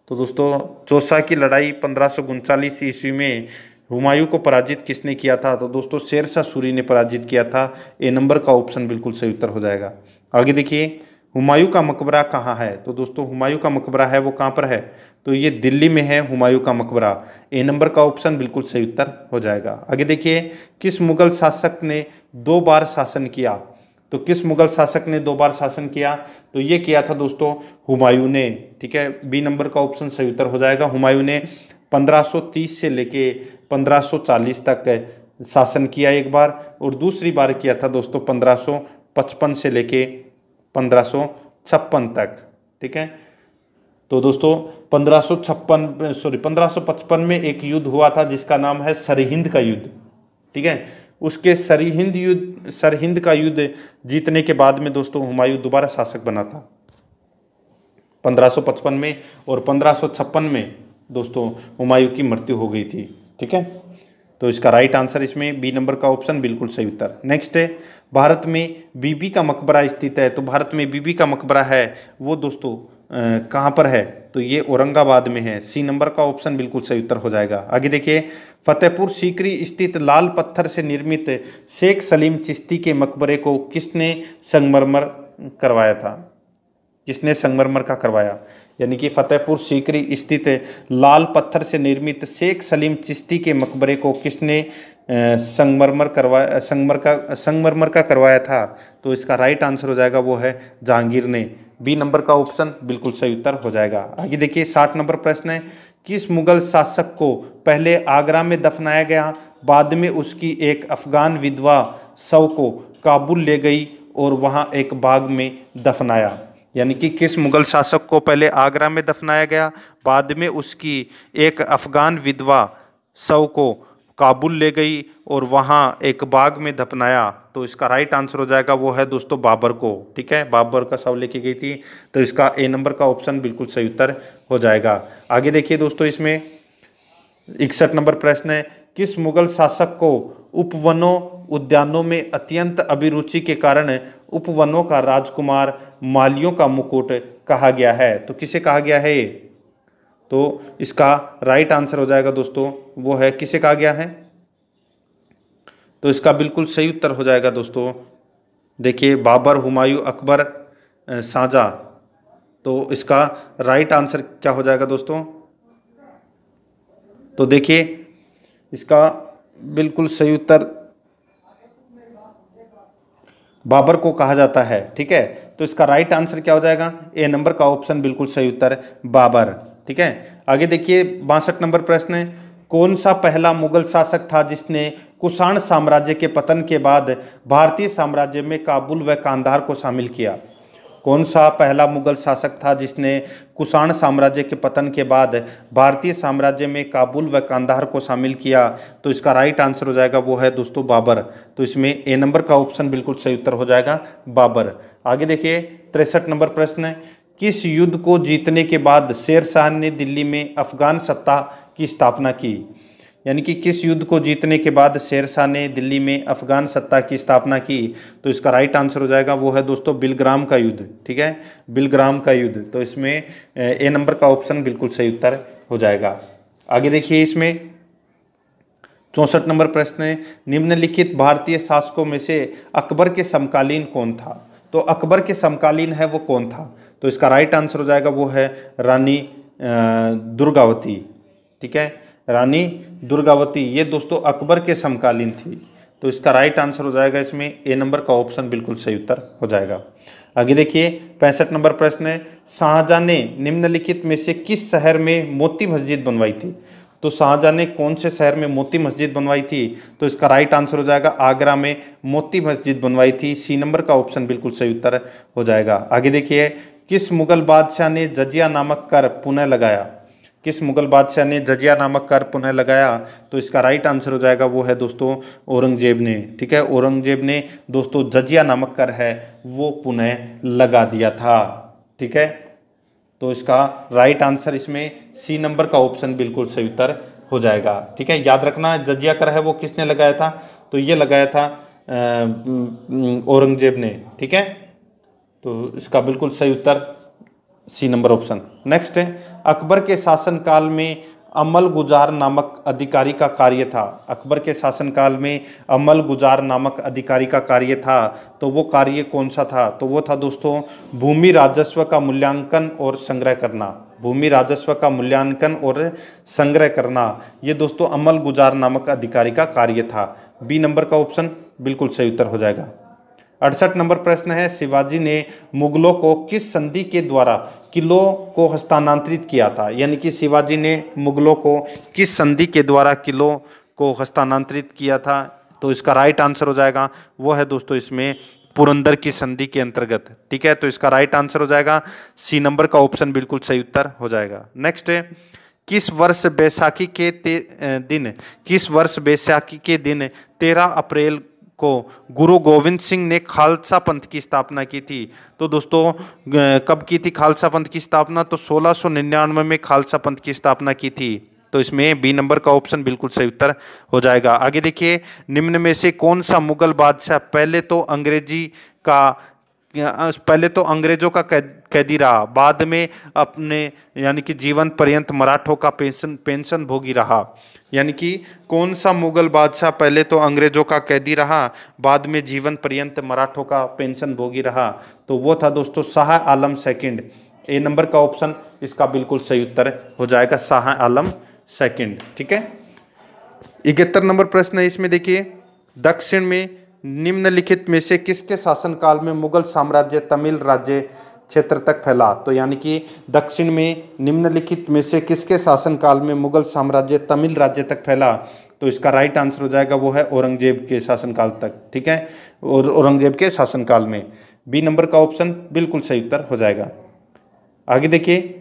तो दोस्तों चौसा की लड़ाई पंद्रह ईस्वी में हुमायूं को पराजित किसने किया था तो दोस्तों शेरशाह सूरी ने पराजित किया था ए नंबर का ऑप्शन बिल्कुल सही उत्तर हो जाएगा आगे देखिए हुमायूं का मकबरा कहाँ है तो दोस्तों हुमायूं का मकबरा है वो कहाँ पर है तो ये दिल्ली में है हुमायूं का मकबरा ए नंबर का ऑप्शन बिल्कुल सही उत्तर हो जाएगा आगे देखिए किस मुगल शासक ने दो बार शासन किया तो किस मुगल शासक ने दो बार शासन किया तो ये किया था दोस्तों हुमायूं ने ठीक है बी नंबर का ऑप्शन सही उत्तर हो जाएगा हुमायूं ने 1530 से लेके 1540 तक शासन किया एक बार और दूसरी बार किया था दोस्तों 1555 से लेके पंद्रह तक ठीक है तो दोस्तों पंद्रह सॉरी पंद्रह में एक युद्ध हुआ था जिसका नाम है सरहिंद का युद्ध ठीक है उसके सरहिंद युद्ध सरहिंद का युद्ध जीतने के बाद में दोस्तों हुमायूं दोबारा शासक बना था 1555 में और 1556 में दोस्तों हुमायूं की मृत्यु हो गई थी ठीक है तो इसका राइट आंसर इसमें बी नंबर का ऑप्शन बिल्कुल सही उत्तर नेक्स्ट है भारत में बीबी का मकबरा स्थित है तो भारत में बीबी का मकबरा है वो दोस्तों कहाँ पर है तो ये औरंगाबाद में है सी नंबर का ऑप्शन बिल्कुल सही उत्तर हो जाएगा आगे देखिए फतेहपुर सीकरी स्थित लाल पत्थर से निर्मित शेख सलीम चिश्ती के मकबरे को किसने संगमरमर करवाया था किसने संगमरमर का करवाया यानी कि फतेहपुर सीकरी स्थित लाल पत्थर से निर्मित शेख सलीम चिश्ती के मकबरे को किसने संगमरमर करवाया संगमर का संगमरमर का करवाया था तो इसका राइट आंसर हो जाएगा वो है जहांगीर ने बी नंबर का ऑप्शन बिल्कुल सही उत्तर हो जाएगा आगे देखिए साठ नंबर प्रश्न है किस मुगल शासक को पहले आगरा में दफनाया गया बाद में उसकी एक अफगान विधवा शव को काबुल ले गई और वहाँ एक बाग में दफनाया यानी कि किस मुगल शासक को पहले आगरा में दफनाया गया बाद में उसकी एक अफगान विधवा शव को काबुल ले गई और वहाँ एक बाग में दफनाया तो इसका राइट आंसर हो जाएगा वो है दोस्तों बाबर को ठीक है बाबर का शव लेके गई थी तो इसका ए नंबर का ऑप्शन बिल्कुल सही उत्तर हो जाएगा आगे देखिए दोस्तों इसमें इकसठ नंबर प्रश्न है किस मुगल शासक को उपवनों उद्यानों में अत्यंत अभिरुचि के कारण उपवनों का राजकुमार मालियों का मुकुट कहा गया है तो किसे कहा गया है तो इसका राइट आंसर हो जाएगा दोस्तों वो है किसे कहा गया है तो इसका बिल्कुल सही उत्तर हो जाएगा दोस्तों देखिए बाबर हुमायूं अकबर साजा तो इसका राइट आंसर क्या हो जाएगा दोस्तों तो देखिए इसका बिल्कुल सही उत्तर बाबर को कहा जाता है ठीक है तो इसका राइट आंसर क्या हो जाएगा ए नंबर का ऑप्शन बिल्कुल सही उत्तर बाबर ठीक है आगे देखिए बासठ नंबर प्रश्न है कौन सा पहला मुगल शासक था जिसने कुषाण साम्राज्य के पतन के बाद भारतीय साम्राज्य में काबुल व कांधार को शामिल किया कौन सा पहला मुगल शासक था जिसने कुषाण साम्राज्य के पतन के बाद भारतीय साम्राज्य में काबुल व कांधार को शामिल किया तो इसका राइट आंसर हो जाएगा वो है दोस्तों बाबर तो इसमें ए नंबर का ऑप्शन बिल्कुल सही उत्तर हो जाएगा बाबर आगे देखिए तिरसठ नंबर प्रश्न है किस युद्ध को जीतने के बाद शेर शाह ने दिल्ली में अफगान सत्ता की स्थापना की यानी कि किस युद्ध को जीतने के बाद शेर शाह ने दिल्ली में अफगान सत्ता की स्थापना की तो इसका राइट आंसर हो जाएगा वो है दोस्तों बिलग्राम का युद्ध ठीक है बिलग्राम का युद्ध तो इसमें ए नंबर का ऑप्शन बिल्कुल सही उत्तर हो जाएगा आगे देखिए इसमें चौंसठ नंबर प्रश्न है निम्नलिखित भारतीय शासकों में से अकबर के समकालीन कौन था तो अकबर के समकालीन है वो कौन था तो इसका राइट आंसर हो जाएगा वो है रानी दुर्गावती ठीक है रानी दुर्गावती ये दोस्तों अकबर के समकालीन थी तो इसका राइट आंसर हो जाएगा इसमें ए नंबर का ऑप्शन बिल्कुल सही उत्तर हो जाएगा आगे देखिए पैंसठ नंबर प्रश्न है शाहजहाँ ने निम्नलिखित में से किस शहर में मोती मस्जिद बनवाई थी तो शाहजहाँ ने कौन से शहर में मोती मस्जिद बनवाई थी तो इसका राइट आंसर हो जाएगा आगरा में मोती मस्जिद बनवाई थी सी नंबर का ऑप्शन बिल्कुल सही उत्तर हो जाएगा आगे देखिए किस मुगल बादशाह ने जजिया नामक कर पुनः लगाया किस मुगल बादशाह ने जजिया नामक कर पुनः लगाया तो इसका राइट आंसर हो जाएगा वो है दोस्तों औरंगजेब ने ठीक है औरंगजेब ने दोस्तों जजिया नामक कर है वो पुनः लगा दिया था ठीक है तो इसका राइट आंसर इसमें सी नंबर का ऑप्शन बिल्कुल सही उत्तर हो जाएगा ठीक है याद रखना जजिया कर है वो किसने लगाया था तो ये लगाया था औरंगजेब ने ठीक है तो इसका बिल्कुल सही उत्तर सी नंबर ऑप्शन नेक्स्ट है अकबर के शासनकाल में अमल गुजार नामक अधिकारी का कार्य था अकबर के शासनकाल में अमल गुजार नामक अधिकारी का कार्य था तो वो कार्य कौन सा था तो वो था दोस्तों भूमि राजस्व का मूल्यांकन और संग्रह करना भूमि राजस्व का मूल्यांकन और संग्रह करना ये दोस्तों अमल गुजार नामक अधिकारी का कार्य था बी नंबर का ऑप्शन बिल्कुल सही उत्तर हो जाएगा अड़सठ नंबर प्रश्न है शिवाजी ने मुगलों को किस संधि के द्वारा किलों को हस्तांतरित किया था यानी कि शिवाजी ने मुगलों को किस संधि के द्वारा किलों को हस्तांतरित किया था तो इसका राइट आंसर हो जाएगा वो है दोस्तों इसमें पुरंदर की संधि के अंतर्गत ठीक है तो इसका राइट आंसर हो जाएगा सी नंबर का ऑप्शन बिल्कुल सही उत्तर हो जाएगा नेक्स्ट है किस वर्ष बैसाखी के दिन किस वर्ष बैसाखी के दिन तेरह अप्रैल को गुरु गोविंद सिंह ने खालसा पंथ की स्थापना की थी तो दोस्तों कब की थी खालसा पंथ की स्थापना तो 1699 में खालसा पंथ की स्थापना की थी तो इसमें बी नंबर का ऑप्शन बिल्कुल सही उत्तर हो जाएगा आगे देखिए निम्न में से कौन सा मुगल बादशाह पहले तो अंग्रेजी का पहले तो अंग्रेजों का कैदी रहा बाद में अपने यानी कि जीवन पर्यंत मराठों का पेंशन पेंशन भोगी रहा यानी कि कौन सा मुगल बादशाह पहले तो अंग्रेजों का कैदी रहा बाद में जीवन पर्यंत मराठों का पेंशन भोगी रहा तो वो था दोस्तों Shah Alam second A number का ऑप्शन इसका बिल्कुल सही उत्तर हो जाएगा शाह आलम सेकंड ठीक है इकहत्तर नंबर प्रश्न है इसमें देखिए दक्षिण में निम्नलिखित में से किसके शासनकाल में मुगल साम्राज्य तमिल राज्य क्षेत्र तक फैला तो यानी कि दक्षिण में निम्नलिखित में से किसके शासनकाल में मुगल साम्राज्य तमिल राज्य तक फैला तो इसका राइट आंसर हो जाएगा वो है औरंगजेब के शासनकाल तक ठीक है और औरंगजेब के शासनकाल में बी नंबर का ऑप्शन बिल्कुल सही उत्तर हो जाएगा आगे देखिए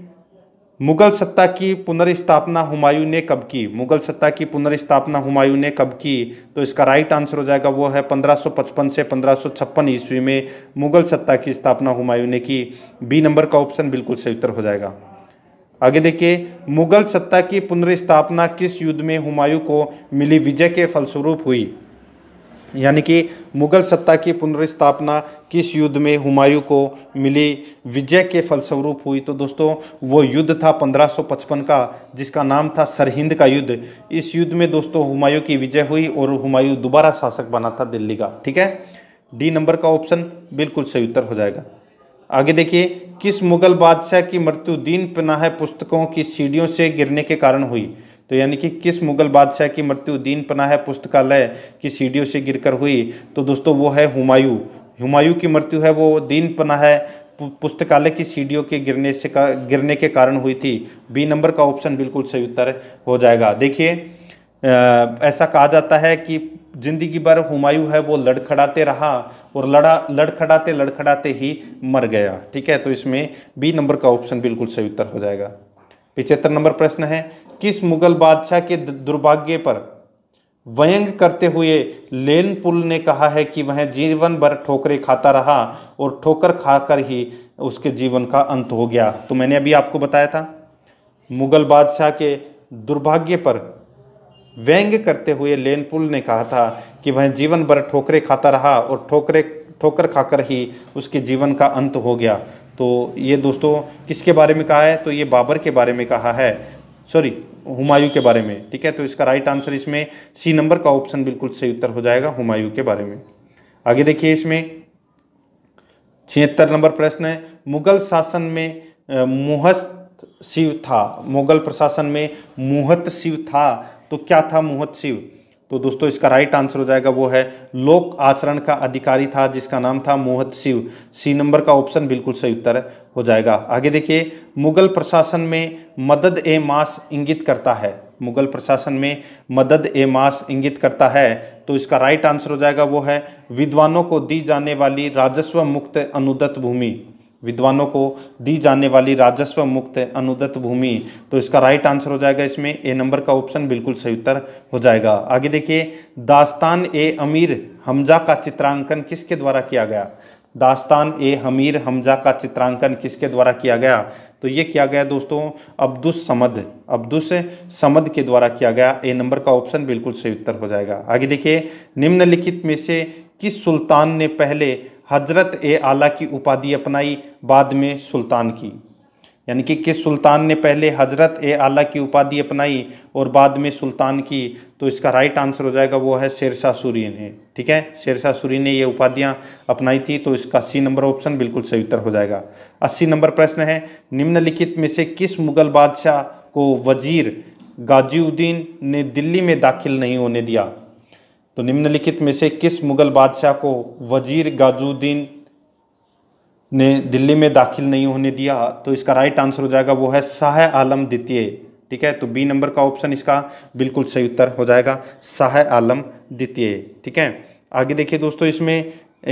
मुगल सत्ता की पुनर्स्थापना हुमायूं ने कब की मुगल सत्ता की पुनर्स्थापना हुमायूं ने कब की तो इसका राइट आंसर हो जाएगा वो है 1555 से 1556 ईस्वी में मुगल सत्ता की स्थापना हुमायूं ने की बी नंबर का ऑप्शन बिल्कुल सही उत्तर हो जाएगा आगे देखिए मुगल सत्ता की पुनर्स्थापना किस युद्ध में हुमायूं को मिली विजय के फलस्वरूप हुई यानी कि मुग़ल सत्ता की पुनर्स्थापना किस युद्ध में हुमायूं को मिली विजय के फलस्वरूप हुई तो दोस्तों वो युद्ध था 1555 का जिसका नाम था सरहिंद का युद्ध इस युद्ध में दोस्तों हुमायूं की विजय हुई और हुमायूं दोबारा शासक बना था दिल्ली का ठीक है डी नंबर का ऑप्शन बिल्कुल सही उत्तर हो जाएगा आगे देखिए किस मुग़ल बादशाह की मृत्यु दीन पनाह पुस्तकों की सीढ़ियों से गिरने के कारण हुई तो यानी कि किस मुगल बादशाह की मृत्यु दीन पनाह पुस्तकालय की सीढ़ियों से गिरकर हुई तो दोस्तों वो है हुमायूं हुमायूं की मृत्यु है वो दीन पनाह पुस्तकालय की सीढ़ियों के गिरने से का गिरने के कारण हुई थी बी नंबर का ऑप्शन बिल्कुल सही उत्तर हो जाएगा देखिए ऐसा कहा जाता है कि जिंदगी भर हुमायूं है वो लड़खड़ाते रहा और लड़ा लड़खड़ाते लड़खड़ाते ही मर गया ठीक है तो इसमें बी नंबर का ऑप्शन बिल्कुल सही उत्तर हो जाएगा पिछहत्तर नंबर प्रश्न है किस मुगल बादशाह के दुर्भाग्य पर व्यंग करते हुए लेन पुल ने कहा है कि वह जीवन भर ठोकरें खाता रहा और ठोकर खाकर ही उसके जीवन का अंत हो गया तो मैंने अभी आपको बताया था मुगल बादशाह के दुर्भाग्य पर व्यंग करते हुए लेन पुल ने कहा था कि वह जीवन भर ठोकरें खाता रहा और ठोकरे ठोकर खाकर ही उसके जीवन का अंत हो गया तो ये दोस्तों किसके बारे में कहा है तो ये बाबर के बारे में कहा है सॉरी हुमायूं के बारे में ठीक है तो इसका राइट आंसर इसमें सी नंबर का ऑप्शन बिल्कुल सही उत्तर हो जाएगा हुमायूं के बारे में आगे देखिए इसमें छिहत्तर नंबर प्रश्न है मुगल शासन में मुहस्त शिव था मुगल प्रशासन में मुहत शिव था तो क्या था मुहत शिव तो दोस्तों इसका राइट आंसर हो जाएगा वो है लोक आचरण का अधिकारी था जिसका नाम था मोहत शिव सी नंबर का ऑप्शन बिल्कुल सही उत्तर हो जाएगा आगे देखिए मुगल प्रशासन में मदद ए मास इंगित करता है मुगल प्रशासन में मदद ए मास इंगित करता है तो इसका राइट आंसर हो जाएगा वो है विद्वानों को दी जाने वाली राजस्व मुक्त अनुदत्त भूमि विद्वानों को दी जाने वाली राजस्व मुक्त अनुदत्त भूमि तो इसका राइट आंसर हो जाएगा इसमें ए नंबर का ऑप्शन बिल्कुल सही उत्तर हो जाएगा आगे देखिए दास्तान ए अमीर हमजा का चित्रांकन किसके द्वारा किया गया दास्तान ए हमीर हमजा का चित्रांकन किसके द्वारा किया गया तो ये किया गया दोस्तों अब्दुस समद अब्दुस समद के द्वारा किया गया ए नंबर का ऑप्शन बिल्कुल सही उत्तर हो जाएगा आगे देखिए निम्नलिखित में से किस सुल्तान ने पहले हजरत ए आला की उपाधि अपनाई बाद में सुल्तान की यानी कि किस सुल्तान ने पहले हजरत ए आला की उपाधि अपनाई और बाद में सुल्तान की तो इसका राइट आंसर हो जाएगा वो है शेरशाह सूरी ने ठीक है शेरशाह सूरी ने ये उपाधियाँ अपनाई थी तो इसका सी नंबर ऑप्शन बिल्कुल सही उत्तर हो जाएगा अस्सी नंबर प्रश्न है निम्नलिखित में से किस मुगल बादशाह को वजीर गाजीउद्दीन ने दिल्ली में दाखिल नहीं होने दिया तो निम्नलिखित में से किस मुगल बादशाह को वजीर गाजुद्दीन ने दिल्ली में दाखिल नहीं होने दिया तो इसका राइट आंसर हो जाएगा वो है शाह आलम द्वितीय ठीक है तो बी नंबर का ऑप्शन इसका बिल्कुल सही उत्तर हो जाएगा शाह आलम द्वितीय ठीक है आगे देखिए दोस्तों इसमें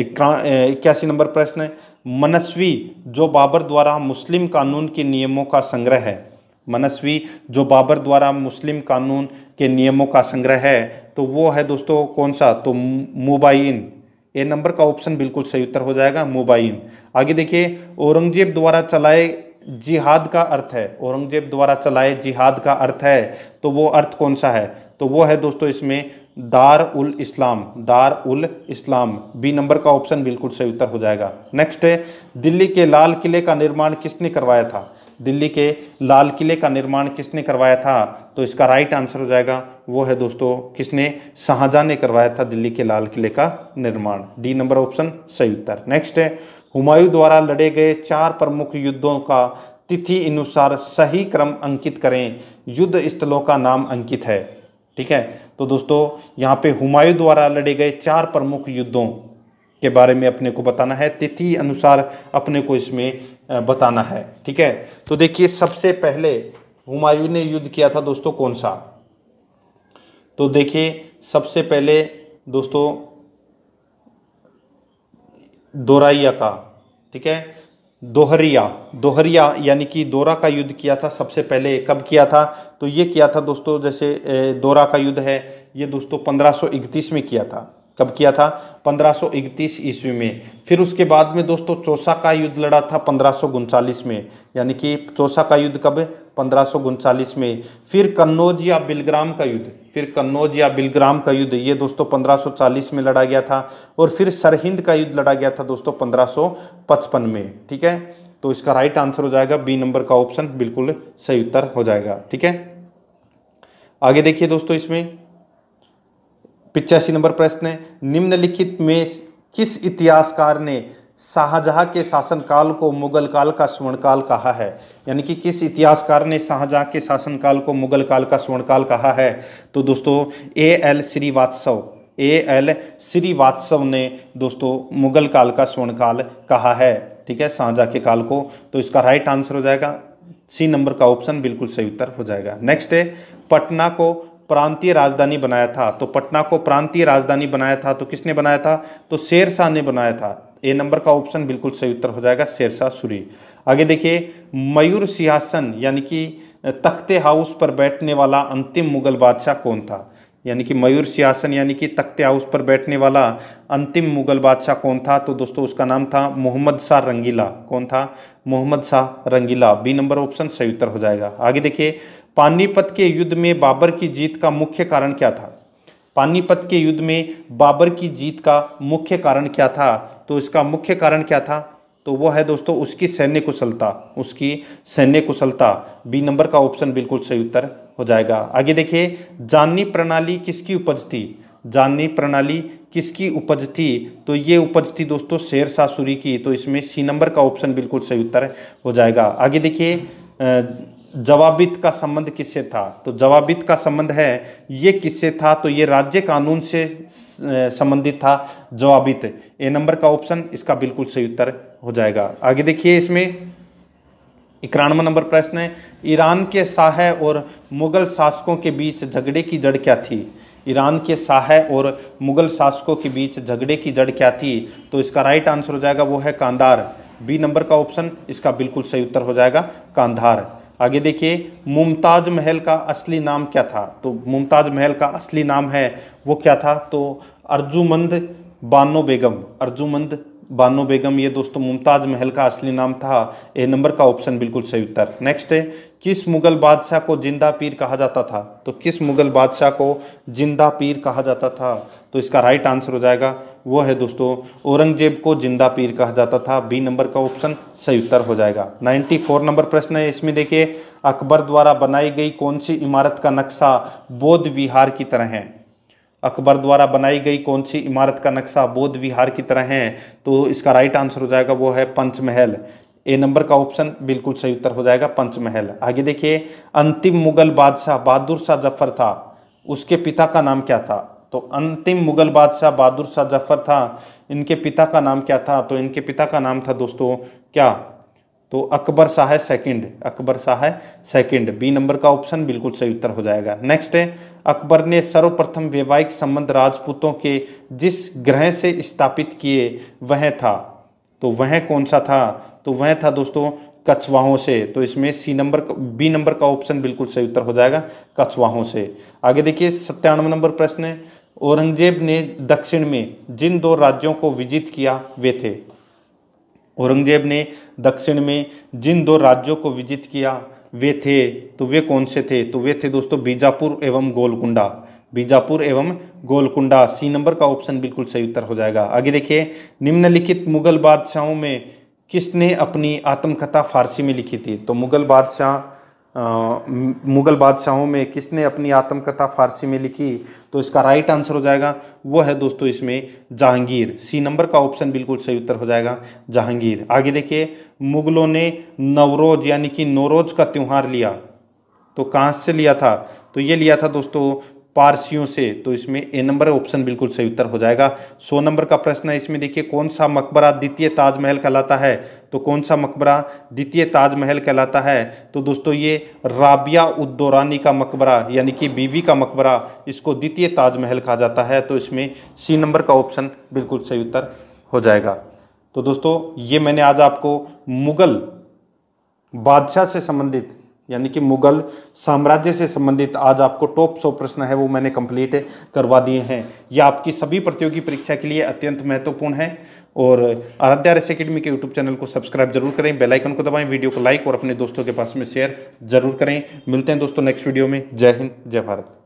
इक्यासी नंबर प्रश्न है मनस्वी जो बाबर द्वारा मुस्लिम कानून के नियमों का संग्रह है मनस्वी जो बाबर द्वारा मुस्लिम कानून के नियमों का संग्रह है तो वो है दोस्तों कौन सा तो मोबाइन ए नंबर का ऑप्शन बिल्कुल सही उत्तर हो जाएगा मोबाइन आगे देखिए औरंगजेब द्वारा चलाए जिहाद का अर्थ है औरंगजेब द्वारा चलाए जिहाद का अर्थ है तो वो अर्थ कौन सा है तो वो है दोस्तों इसमें दार उल इस्लाम दार उल इस्लाम बी नंबर का ऑप्शन बिल्कुल सही उत्तर हो जाएगा नेक्स्ट है दिल्ली के लाल किले का निर्माण किसने करवाया था दिल्ली के लाल किले का निर्माण किसने करवाया था तो इसका राइट आंसर हो जाएगा वो है दोस्तों किसने शाहजहाँ ने करवाया था दिल्ली के लाल किले का निर्माण डी नंबर ऑप्शन सही उत्तर नेक्स्ट है हुमायूं द्वारा लड़े गए चार प्रमुख युद्धों का तिथि अनुसार सही क्रम अंकित करें युद्ध स्थलों का नाम अंकित है ठीक है तो दोस्तों यहाँ पे हुमायूं द्वारा लड़े गए चार प्रमुख युद्धों के बारे में अपने को बताना है तिथि अनुसार अपने को इसमें बताना है ठीक है तो देखिए सबसे पहले हुमायूं ने युद्ध किया था दोस्तों कौन सा तो देखिए सबसे पहले दोस्तों दोराइया का ठीक है दोहरिया दोहरिया यानी कि दोरा का युद्ध किया था सबसे पहले कब किया था तो ये किया था दोस्तों जैसे दोरा का युद्ध है ये दोस्तों 1531 में किया था कब किया था 1531 ईस्वी में फिर उसके बाद में दोस्तों चौसा का युद्ध लड़ा था पंद्रह में यानी कि चौसा का युद्ध कब पंद्रह में फिर कन्नौज या बिलग्राम का युद्ध फिर कन्नौज या बिलग्राम का युद्ध ये दोस्तों 1540 में लड़ा गया था और फिर सरहिंद का युद्ध लड़ा गया था दोस्तों 1555 में ठीक है तो इसका राइट आंसर हो जाएगा बी नंबर का ऑप्शन बिल्कुल सही उत्तर हो जाएगा ठीक है आगे देखिए दोस्तों इसमें पिचासी नंबर प्रश्न निम्नलिखित में किस इतिहासकार ने शाहजहां के शासनकाल को मुगल काल का स्वर्ण काल कहा है यानी कि किस इतिहासकार ने शाहजहां के शासनकाल को मुगल काल का स्वर्ण काल कहा है तो दोस्तों A L Srivastava A L Srivastava ने दोस्तों मुगल काल का स्वर्ण काल कहा है ठीक है शाहजहां के काल को तो इसका राइट आंसर हो जाएगा सी नंबर का ऑप्शन बिल्कुल सही उत्तर हो जाएगा नेक्स्ट है पटना को प्रांतीय राजधानी बनाया था तो पटना को प्रांतीय राजधानी बनाया था तो किसने बनाया था तो शेरशाह ने बनाया था ए नंबर का ऑप्शन बिल्कुल सही उत्तर हो जाएगा शेरशाह सूरी आगे देखिए मयूर सिंहासन यानी कि तख्ते हाउस पर बैठने वाला अंतिम मुगल बादशाह कौन था यानी कि मयूर सिंहासन यानी कि तख्ते हाउस पर बैठने वाला अंतिम मुगल बादशाह कौन था तो दोस्तों उसका नाम था मोहम्मद शाह रंगीला कौन था Mohammad Shah Rangila B number option सही उत्तर हो जाएगा आगे देखिए पानीपत के युद्ध में बाबर की जीत का मुख्य कारण क्या था पानीपत के युद्ध में बाबर की जीत का मुख्य कारण क्या था तो इसका मुख्य कारण क्या था तो वो है दोस्तों उसकी सैन्य कुशलता उसकी सैन्य कुशलता बी नंबर का ऑप्शन बिल्कुल सही उत्तर हो जाएगा आगे देखिए जानी प्रणाली किसकी उपज थी जाननी प्रणाली किसकी उपज थी तो ये उपज थी दोस्तों शेर सासुरी की तो इसमें सी नंबर का ऑप्शन बिल्कुल सही उत्तर हो जाएगा आगे देखिए जवाबित का संबंध किससे था तो जवाबित का संबंध है ये किससे था तो ये राज्य कानून से संबंधित था जवाबित ए नंबर का ऑप्शन इसका बिल्कुल सही उत्तर हो जाएगा आगे देखिए इसमें इक्यानवे नंबर प्रश्न है ईरान के शाह और मुगल शासकों के बीच झगड़े की जड़ क्या थी ईरान के शाह और मुगल शासकों के बीच झगड़े की जड़ क्या थी तो इसका राइट आंसर हो जाएगा वो है कांधार बी नंबर का ऑप्शन इसका बिल्कुल सही उत्तर हो जाएगा कांधार आगे देखिए मुमताज महल का असली नाम क्या था तो मुमताज महल का असली नाम है वो क्या था तो अर्जुमंद बानो बेगम अर्जुमंद बानो बेगम ये दोस्तों मुमताज महल का असली नाम था ए नंबर का ऑप्शन बिल्कुल सही उत्तर नेक्स्ट है किस मुगल बादशाह को जिंदा पीर कहा जाता था तो किस मुगल बादशाह को जिंदा पीर कहा जाता था तो इसका राइट आंसर हो जाएगा वो है दोस्तों औरंगजेब को जिंदा पीर कहा जाता था बी नंबर का ऑप्शन सही उत्तर हो जाएगा 94 नंबर प्रश्न है इसमें देखिए अकबर द्वारा बनाई गई कौन सी इमारत का नक्शा बौद्ध विहार की तरह है अकबर द्वारा बनाई गई कौन सी इमारत का नक्शा बौद्ध विहार की तरह है तो इसका राइट आंसर हो जाएगा वो है पंचमहल ए नंबर का ऑप्शन बिल्कुल सही उत्तर हो जाएगा पंचमहल आगे देखिए अंतिम मुगल बादशाह बहादुर शाह जफर था उसके पिता का नाम क्या था तो अंतिम मुगल बादशाह बहादुर शाह जफर था इनके पिता का नाम क्या था तो इनके पिता का नाम था दोस्तों क्या तो अकबर शाह है सेकंड अकबर शाह है सेकंड बी नंबर का ऑप्शन बिल्कुल सही उत्तर हो जाएगा नेक्स्ट है अकबर ने सर्वप्रथम वैवाहिक संबंध राजपूतों के जिस ग्रह से स्थापित किए वह था तो वह कौन सा था तो वह था दोस्तों कछवाहों से तो इसमें सी नंबर बी नंबर का ऑप्शन बिल्कुल सही उत्तर हो जाएगा कछवाहों से आगे देखिए सत्तानवे नंबर प्रश्न है औरंगजेब ने दक्षिण में जिन दो राज्यों को विजित किया वे थे औरंगजेब ने दक्षिण में जिन दो राज्यों को विजित किया वे थे तो वे कौन से थे तो वे थे दोस्तों बीजापुर एवं गोलकुंडा बीजापुर एवं गोलकुंडा सी नंबर का ऑप्शन बिल्कुल सही उत्तर हो जाएगा आगे देखिए निम्नलिखित मुगल बादशाहों में किसने अपनी आत्मकथा फारसी में लिखी थी तो मुग़ल बादशाह मुग़ल बादशाहों में किसने अपनी आत्मकथा फारसी में लिखी तो इसका राइट आंसर हो जाएगा वो है दोस्तों इसमें जहांगीर सी नंबर का ऑप्शन बिल्कुल सही उत्तर हो जाएगा जहांगीर आगे देखिए मुग़लों ने नवरोज यानी कि नवरोज का त्यौहार लिया तो कहाँ से लिया था तो ये लिया था दोस्तों पारसियों से तो इसमें ए नंबर ऑप्शन बिल्कुल सही उत्तर हो जाएगा सौ नंबर का प्रश्न है इसमें देखिए कौन सा मकबरा द्वितीय ताजमहल कहलाता है तो कौन सा मकबरा द्वितीय ताजमहल कहलाता है तो दोस्तों ये राबिया उद्दौरानी का मकबरा यानी कि बीवी का मकबरा इसको द्वितीय ताजमहल कहा जाता है तो इसमें सी नंबर का ऑप्शन बिल्कुल सही उत्तर हो जाएगा तो दोस्तों ये मैंने आज आपको मुग़ल बादशाह से संबंधित यानी कि मुगल साम्राज्य से संबंधित आज आपको टॉप सौ प्रश्न है वो मैंने कंप्लीट करवा दिए हैं ये आपकी सभी प्रतियोगी परीक्षा के लिए अत्यंत महत्वपूर्ण है और आराध्या रेस अकेडमी के यूट्यूब चैनल को सब्सक्राइब जरूर करें बेल आइकन को दबाएं वीडियो को लाइक और अपने दोस्तों के पास में शेयर जरूर करें मिलते हैं दोस्तों नेक्स्ट वीडियो में जय हिंद जय भारत